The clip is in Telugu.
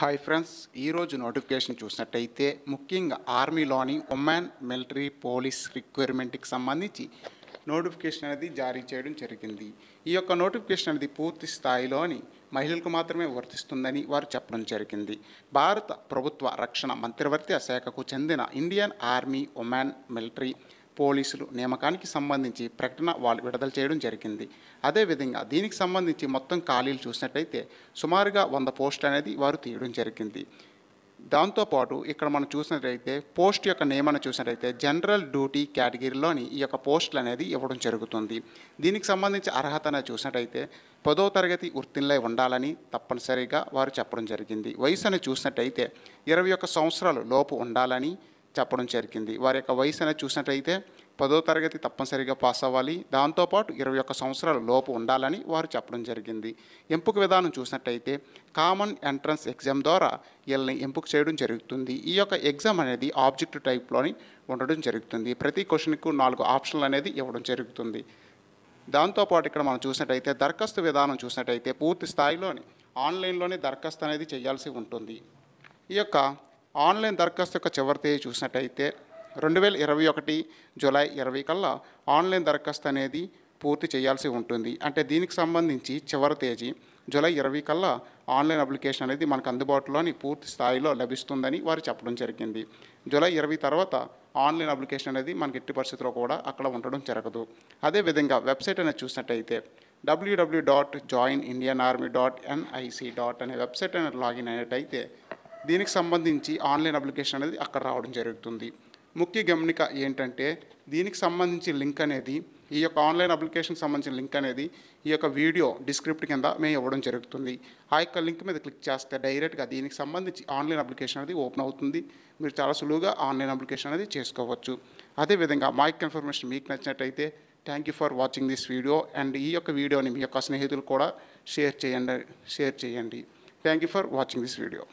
హాయ్ ఫ్రెండ్స్ ఈరోజు నోటిఫికేషన్ చూసినట్టయితే ముఖ్యంగా ఆర్మీలోని ఉమెన్ మిలిటరీ పోలీస్ రిక్వైర్మెంట్కి సంబంధించి నోటిఫికేషన్ అనేది జారీ చేయడం జరిగింది ఈ యొక్క నోటిఫికేషన్ అనేది పూర్తి స్థాయిలోని మహిళలకు మాత్రమే వర్తిస్తుందని వారు చెప్పడం జరిగింది భారత ప్రభుత్వ రక్షణ మంత్రివర్తి శాఖకు చెందిన ఇండియన్ ఆర్మీ ఉమెన్ మిలిటరీ పోలీసులు నియామకానికి సంబంధించి ప్రకటన వాళ్ళు విడుదల చేయడం జరిగింది అదేవిధంగా దీనికి సంబంధించి మొత్తం ఖాళీలు చూసినట్టయితే సుమారుగా వంద పోస్టులు అనేది వారు తీయడం జరిగింది దాంతోపాటు ఇక్కడ మనం చూసినట్లయితే పోస్ట్ యొక్క నియమనం చూసినట్లయితే జనరల్ డ్యూటీ కేటగిరీలోని ఈ యొక్క పోస్టులు అనేది ఇవ్వడం జరుగుతుంది దీనికి సంబంధించి అర్హత అనేది పదో తరగతి వృత్తిలో ఉండాలని తప్పనిసరిగా వారు చెప్పడం జరిగింది వయసు అని చూసినట్టయితే ఇరవై ఒక్క సంవత్సరాలు లోపు ఉండాలని చెప్పడం జరిగింది వారి యొక్క వయసు అనేది చూసినట్లయితే పదో తరగతి తప్పనిసరిగా పాస్ అవ్వాలి దాంతోపాటు ఇరవై ఒక్క సంవత్సరాల లోపు ఉండాలని వారు చెప్పడం జరిగింది ఎంపిక విధానం చూసినట్టయితే కామన్ ఎంట్రన్స్ ఎగ్జామ్ ద్వారా వీళ్ళని ఎంపిక చేయడం జరుగుతుంది ఈ యొక్క ఎగ్జామ్ అనేది ఆబ్జెక్ట్ టైప్లోని ఉండడం జరుగుతుంది ప్రతి క్వశ్చన్కు నాలుగు ఆప్షన్లు అనేది ఇవ్వడం జరుగుతుంది దాంతోపాటు ఇక్కడ మనం చూసినట్టయితే దరఖాస్తు విధానం చూసినట్టయితే పూర్తి స్థాయిలోని ఆన్లైన్లోనే దరఖాస్తు అనేది చేయాల్సి ఉంటుంది ఈ యొక్క ఆన్లైన్ దరఖాస్తు యొక్క చివరి తేదీ చూసినట్టయితే రెండు వేల ఇరవై ఒకటి జూలై ఇరవై కల్లా ఆన్లైన్ దరఖాస్తు అనేది పూర్తి చేయాల్సి ఉంటుంది అంటే దీనికి సంబంధించి చివరి తేదీ జూలై ఇరవై కల్లా ఆన్లైన్ అప్లికేషన్ అనేది మనకు అందుబాటులోని పూర్తి స్థాయిలో లభిస్తుందని వారు చెప్పడం జరిగింది జూలై ఇరవై తర్వాత ఆన్లైన్ అప్లికేషన్ అనేది మనకి ఎట్టి పరిస్థితిలో కూడా అక్కడ ఉండడం జరగదు అదేవిధంగా వెబ్సైట్ అనేది చూసినట్టయితే WW dot join Indian army dot NIC dot అనే వెబ్సైట్ అనేది లాగిన్ అయినట్టయితే దీనికి సంబంధించి ఆన్లైన్ అప్లికేషన్ అనేది అక్కడ రావడం జరుగుతుంది ముఖ్య గమనిక ఏంటంటే దీనికి సంబంధించి లింక్ అనేది ఈ యొక్క ఆన్లైన్ అప్లికేషన్కి సంబంధించిన లింక్ అనేది ఈ యొక్క వీడియో డిస్క్రిప్ట్ కింద మేము ఇవ్వడం జరుగుతుంది ఆ యొక్క లింక్ మీద క్లిక్ చేస్తే డైరెక్ట్గా దీనికి సంబంధించి ఆన్లైన్ అప్లికేషన్ అనేది ఓపెన్ అవుతుంది మీరు చాలా సులువుగా ఆన్లైన్ అప్లికేషన్ అనేది చేసుకోవచ్చు అదేవిధంగా మా యొక్క ఇన్ఫర్మేషన్ మీకు నచ్చినట్టయితే thank you for watching this video and ఈ యొక్క వీడియోని మీ యొక్క స్నేహితులు కూడా షేర్ చేయండి షేర్ చేయండి thank you for watching this video